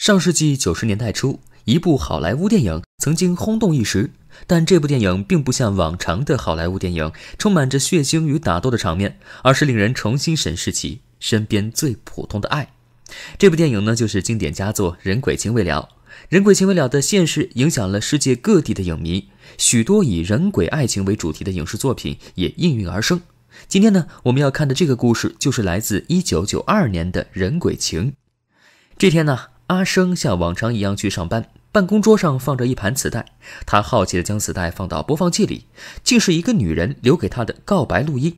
上世纪九十年代初，一部好莱坞电影曾经轰动一时，但这部电影并不像往常的好莱坞电影充满着血腥与打斗的场面，而是令人重新审视起身边最普通的爱。这部电影呢，就是经典佳作《人鬼情未了》。《人鬼情未了》的现实影响了世界各地的影迷，许多以人鬼爱情为主题的影视作品也应运而生。今天呢，我们要看的这个故事就是来自一九九二年的《人鬼情》。这天呢。阿生像往常一样去上班，办公桌上放着一盘磁带，他好奇的将磁带放到播放器里，竟是一个女人留给他的告白录音。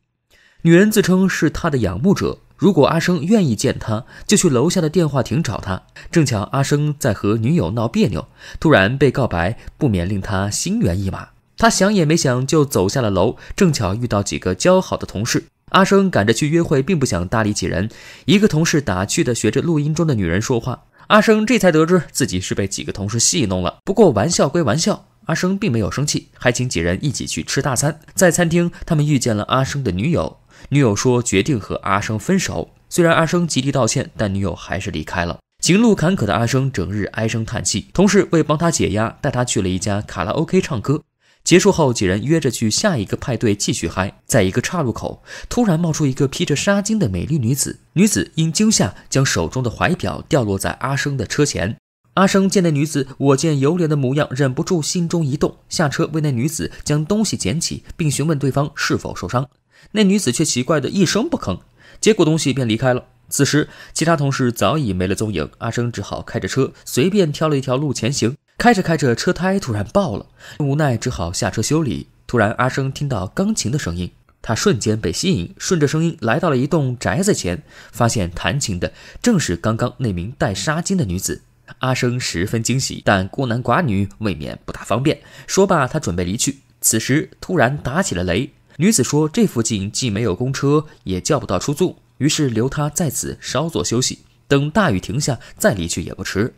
女人自称是他的仰慕者，如果阿生愿意见她，就去楼下的电话亭找她。正巧阿生在和女友闹别扭，突然被告白，不免令他心猿意马。他想也没想就走下了楼，正巧遇到几个交好的同事。阿生赶着去约会，并不想搭理几人。一个同事打趣的学着录音中的女人说话。阿生这才得知自己是被几个同事戏弄了。不过玩笑归玩笑，阿生并没有生气，还请几人一起去吃大餐。在餐厅，他们遇见了阿生的女友。女友说决定和阿生分手。虽然阿生极力道歉，但女友还是离开了。情路坎坷的阿生整日唉声叹气。同事为帮他解压，带他去了一家卡拉 OK 唱歌。结束后，几人约着去下一个派对继续嗨。在一个岔路口，突然冒出一个披着纱巾的美丽女子。女子因惊吓，将手中的怀表掉落在阿生的车前。阿生见那女子我见犹怜的模样，忍不住心中一动，下车为那女子将东西捡起，并询问对方是否受伤。那女子却奇怪的一声不吭，接过东西便离开了。此时，其他同事早已没了踪影，阿生只好开着车随便挑了一条路前行。开着开着，车胎突然爆了，无奈只好下车修理。突然，阿生听到钢琴的声音，他瞬间被吸引，顺着声音来到了一栋宅子前，发现弹琴的正是刚刚那名戴纱巾的女子。阿生十分惊喜，但孤男寡女未免不大方便。说罢，他准备离去，此时突然打起了雷。女子说：“这附近既没有公车，也叫不到出租，于是留他在此稍作休息，等大雨停下再离去也不迟。”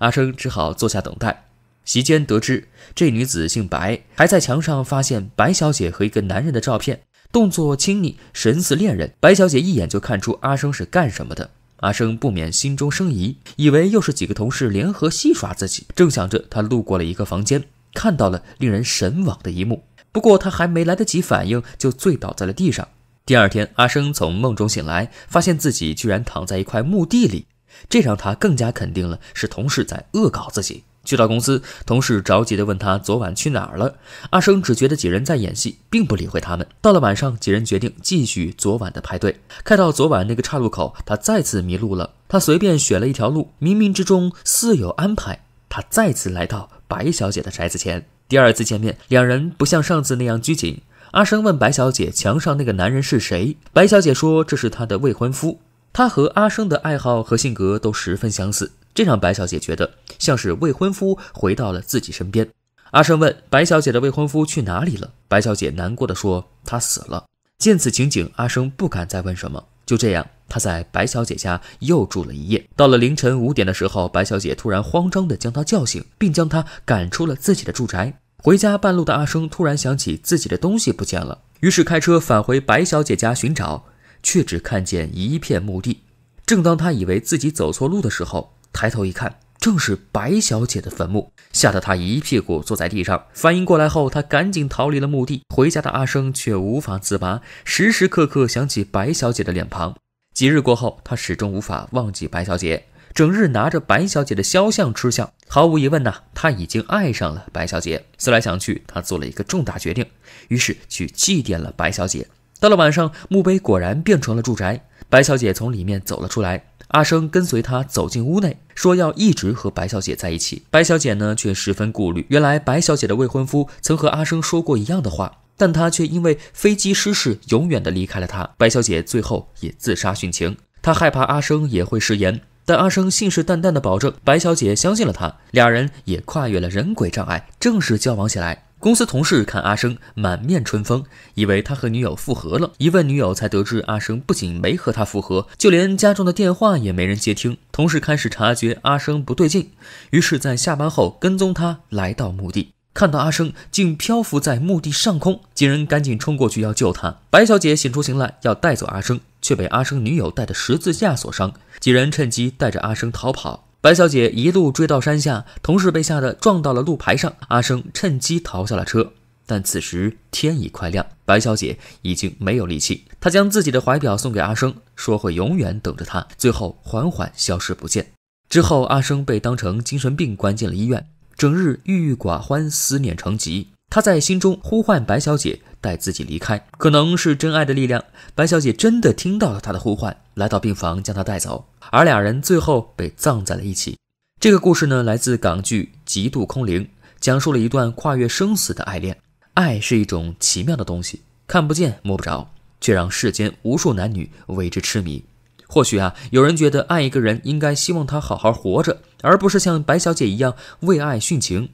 阿生只好坐下等待。席间得知，这女子姓白，还在墙上发现白小姐和一个男人的照片，动作亲昵，神似恋人。白小姐一眼就看出阿生是干什么的，阿生不免心中生疑，以为又是几个同事联合戏耍自己。正想着，他路过了一个房间，看到了令人神往的一幕。不过他还没来得及反应，就醉倒在了地上。第二天，阿生从梦中醒来，发现自己居然躺在一块墓地里，这让他更加肯定了是同事在恶搞自己。去到公司，同事着急地问他昨晚去哪儿了。阿生只觉得几人在演戏，并不理会他们。到了晚上，几人决定继续昨晚的派对。开到昨晚那个岔路口，他再次迷路了。他随便选了一条路，冥冥之中似有安排。他再次来到白小姐的宅子前。第二次见面，两人不像上次那样拘谨。阿生问白小姐墙上那个男人是谁，白小姐说这是她的未婚夫，他和阿生的爱好和性格都十分相似。这让白小姐觉得像是未婚夫回到了自己身边。阿生问白小姐的未婚夫去哪里了，白小姐难过的说：“他死了。”见此情景，阿生不敢再问什么。就这样，他在白小姐家又住了一夜。到了凌晨五点的时候，白小姐突然慌张的将他叫醒，并将他赶出了自己的住宅。回家半路的阿生突然想起自己的东西不见了，于是开车返回白小姐家寻找，却只看见一片墓地。正当他以为自己走错路的时候，抬头一看，正是白小姐的坟墓，吓得他一屁股坐在地上。反应过来后，他赶紧逃离了墓地。回家的阿生却无法自拔，时时刻刻想起白小姐的脸庞。几日过后，他始终无法忘记白小姐，整日拿着白小姐的肖像吃相。毫无疑问呐，他已经爱上了白小姐。思来想去，他做了一个重大决定，于是去祭奠了白小姐。到了晚上，墓碑果然变成了住宅，白小姐从里面走了出来。阿生跟随他走进屋内，说要一直和白小姐在一起。白小姐呢，却十分顾虑。原来白小姐的未婚夫曾和阿生说过一样的话，但他却因为飞机失事永远的离开了她。白小姐最后也自杀殉情。她害怕阿生也会食言，但阿生信誓旦旦的保证，白小姐相信了他，俩人也跨越了人鬼障碍，正式交往起来。公司同事看阿生满面春风，以为他和女友复合了。一问女友，才得知阿生不仅没和他复合，就连家中的电话也没人接听。同事开始察觉阿生不对劲，于是，在下班后跟踪他来到墓地，看到阿生竟漂浮在墓地上空，几人赶紧冲过去要救他。白小姐显出形来要带走阿生，却被阿生女友带的十字架所伤。几人趁机带着阿生逃跑。白小姐一路追到山下，同事被吓得撞到了路牌上。阿生趁机逃下了车，但此时天已快亮，白小姐已经没有力气。她将自己的怀表送给阿生，说会永远等着他，最后缓缓消失不见。之后，阿生被当成精神病关进了医院，整日郁郁寡欢，思念成疾。他在心中呼唤白小姐带自己离开，可能是真爱的力量。白小姐真的听到了他的呼唤，来到病房将他带走，而俩人最后被葬在了一起。这个故事呢，来自港剧《极度空灵》，讲述了一段跨越生死的爱恋。爱是一种奇妙的东西，看不见摸不着，却让世间无数男女为之痴迷。或许啊，有人觉得爱一个人应该希望他好好活着，而不是像白小姐一样为爱殉情。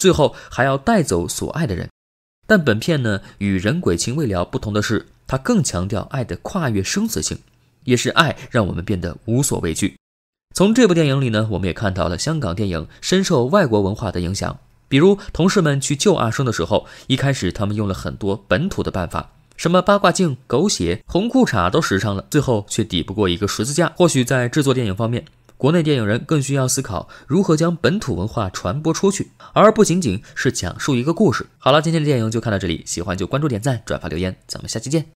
最后还要带走所爱的人，但本片呢与《人鬼情未了》不同的是，它更强调爱的跨越生死性，也是爱让我们变得无所畏惧。从这部电影里呢，我们也看到了香港电影深受外国文化的影响，比如同事们去救阿生的时候，一开始他们用了很多本土的办法，什么八卦镜、狗血、红裤衩都使上了，最后却抵不过一个十字架。或许在制作电影方面。国内电影人更需要思考如何将本土文化传播出去，而不仅仅是讲述一个故事。好了，今天的电影就看到这里，喜欢就关注、点赞、转发、留言，咱们下期见。